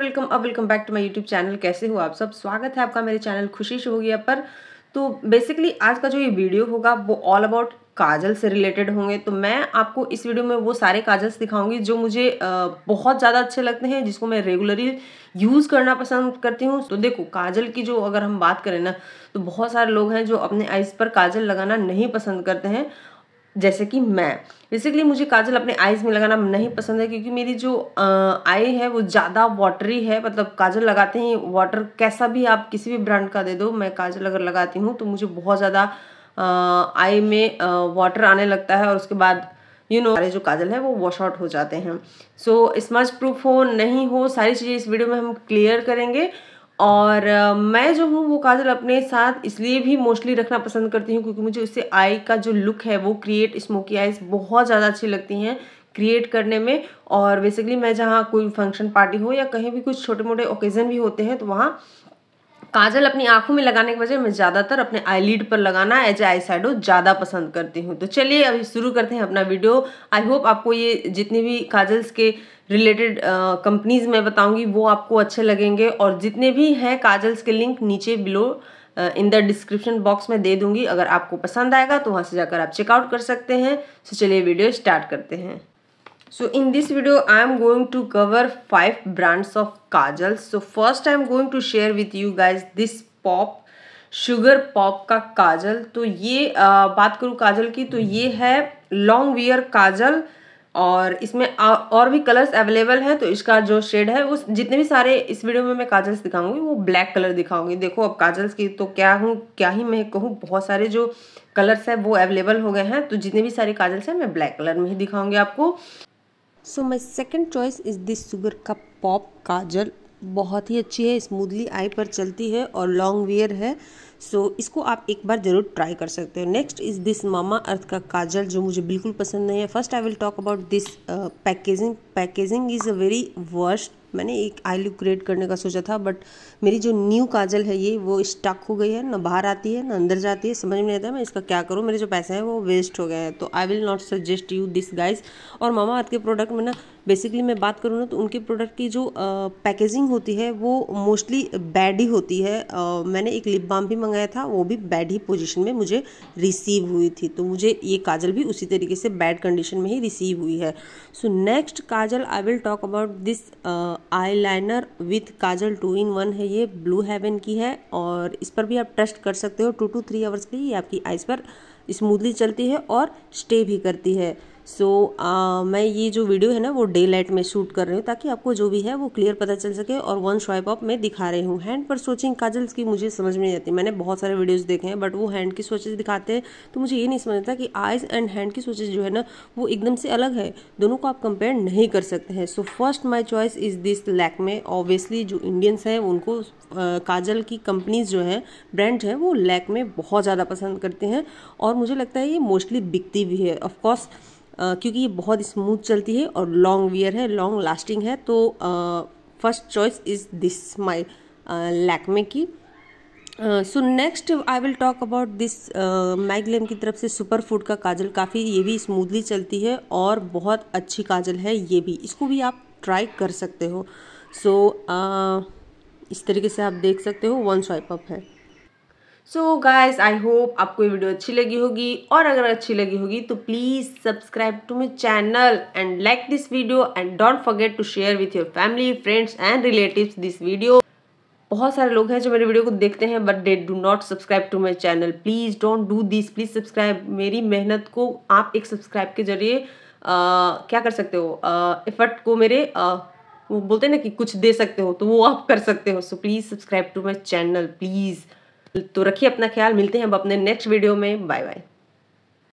welcome अब welcome back to my YouTube channel कैसे हो आप सब स्वागत है आपका मेरे चैनल खुशी शोगिया पर तो बेसिकली आज का जो ये वीडियो होगा वो ऑल अबाउट काजल से रिलेटेड होंगे तो मैं आपको इस वीडियो में वो सारे काजल्स दिखाऊंगी जो मुझे बहुत ज़्यादा अच्छे लगते हैं जिसको मैं रेगुलरली यूज़ करना पसंद करती हूँ तो देखो काजल की जो अगर हम बात करें ना तो बहुत सारे लोग हैं जो अपने आइज़ पर काजल लगाना नहीं पसंद करते हैं जैसे कि मैं बेसिकली मुझे काजल अपने आईज़ में लगाना नहीं पसंद है क्योंकि मेरी जो आई है वो ज़्यादा वाटरी है मतलब काजल लगाते ही वाटर कैसा भी आप किसी भी ब्रांड का दे दो मैं काजल अगर लगाती हूँ तो मुझे बहुत ज़्यादा आई में वाटर आने लगता है और उसके बाद यू नो सारे जो काजल है वो वॉश आउट हो जाते हैं सो स्मच प्रूफ हो नहीं हो सारी चीज़ें इस वीडियो में हम क्लियर करेंगे और मैं जो हूँ वो काजल अपने साथ इसलिए भी मोस्टली रखना पसंद करती हूँ क्योंकि मुझे उससे आई का जो लुक है वो क्रिएट स्मोकी आईज़ बहुत ज़्यादा अच्छी लगती हैं क्रिएट करने में और बेसिकली मैं जहाँ कोई फंक्शन पार्टी हो या कहीं भी कुछ छोटे मोटे ओकेज़न भी होते हैं तो वहाँ काजल अपनी आंखों में लगाने के बजाय मैं ज़्यादातर अपने आईलिड पर लगाना एज आई शेडो ज़्यादा पसंद करती हूँ तो चलिए अभी शुरू करते हैं अपना वीडियो आई होप आपको ये जितने भी काजल्स के रिलेटेड कंपनीज मैं बताऊँगी वो आपको अच्छे लगेंगे और जितने भी हैं काजल्स के लिंक नीचे below in the description box में दे दूंगी अगर आपको पसंद आएगा तो वहाँ से जाकर आप चेकआउट कर सकते हैं तो चलिए वीडियो स्टार्ट करते हैं so in this video i am going to cover five brands of kajals so first i am going to share with you guys this pop Sugar Pop का काजल तो ये आ, बात करूँ काजल की तो ये है लॉन्ग वियर काजल और इसमें आ, और भी कलर्स अवेलेबल हैं तो इसका जो शेड है उस जितने भी सारे इस वीडियो में मैं काजल्स दिखाऊंगी वो ब्लैक कलर दिखाऊंगी देखो अब काजल्स की तो क्या हूँ क्या ही मैं कहूँ बहुत सारे जो कलर्स है वो अवेलेबल हो गए हैं तो जितने भी सारे काजल्स हैं मैं ब्लैक कलर में ही दिखाऊंगी आपको so my second choice is this Sugar का पॉप काजल बहुत ही अच्छी है स्मूथली आई पर चलती है और लॉन्ग वेयर है सो so, इसको आप एक बार ज़रूर ट्राई कर सकते हो next is this Mama Earth का काजल जो मुझे बिल्कुल पसंद नहीं है first I will talk about this packaging packaging is a very worst मैंने एक आई लुक क्रिएट करने का सोचा था बट मेरी जो न्यू काजल है ये वो स्टक हो गई है ना बाहर आती है ना अंदर जाती है समझ में नहीं आता मैं इसका क्या करूँ मेरे जो पैसे हैं वो वेस्ट हो गए हैं तो I will not suggest you this guys और मामा अर्थ के प्रोडक्ट में ना बेसिकली मैं बात करूँ ना तो उनके प्रोडक्ट की जो पैकेजिंग होती है वो मोस्टली बैड ही होती है uh, मैंने एक लिप बाम भी मंगाया था वो भी बैड ही पोजिशन में मुझे रिसीव हुई थी तो मुझे ये काजल भी उसी तरीके से बैड कंडीशन में ही रिसीव हुई है so next kajal I will talk about this eyeliner with kajal two in one है ये ब्लू हेवन की है और इस पर भी आप टेस्ट कर सकते हो टू टू थ्री आवर्स के लिए आपकी आइज़ पर स्मूथली चलती है और स्टे भी करती है सो so, uh, मैं ये जो वीडियो है ना वो डे लाइट में शूट कर रही हूँ ताकि आपको जो भी है वो क्लियर पता चल सके और वन स्वाइप अप मैं दिखा रही हूँ हैंड पर स्वचिंग काजल्स की मुझे समझ में नहीं आती मैंने बहुत सारे वीडियोज़ देखे हैं बट वो हैंड की सोचेज दिखाते हैं तो मुझे ये नहीं समझ आता कि आइज़ एंड हैंड की सोचेज जो है ना वो एकदम से अलग है दोनों को आप कंपेयर नहीं कर सकते हैं so first my choice is this Lakme में ऑब्वियसली जो इंडियंस हैं उनको काजल की कंपनीज जो हैं ब्रांड हैं वो लैक में बहुत ज़्यादा पसंद करते हैं और मुझे लगता है ये मोस्टली बिकती भी है ऑफकोर्स क्योंकि ये बहुत स्मूथ चलती है और लॉन्ग वियर है लॉन्ग लास्टिंग है तो first choice is this my Lakme की so next I will talk about this MyGlamm की तरफ से सुपर फूड का काजल काफ़ी ये भी स्मूथली चलती है और बहुत अच्छी काजल है ये भी इसको भी आप ट्राई कर सकते हो सो so, uh, इस तरीके से आप देख सकते हो वन स्वाइप अप है सो गाइज़ आई होप आपको ये वीडियो अच्छी लगी होगी और अगर अच्छी लगी होगी तो please subscribe to my channel and like this video and don't forget to share with your family friends and relative this video बहुत सारे लोग हैं जो मेरे वीडियो को देखते हैं but that do not subscribe to my channel please don't do this please subscribe मेरी मेहनत को आप एक सब्सक्राइब के जरिए क्या कर सकते हो एफर्ट को मेरे आ, वो बोलते हैं ना कि कुछ दे सकते हो तो वो आप कर सकते हो so please subscribe to my channel please तो रखिए अपना ख्याल मिलते हैं अब अपने नेक्स्ट वीडियो में बाय बाय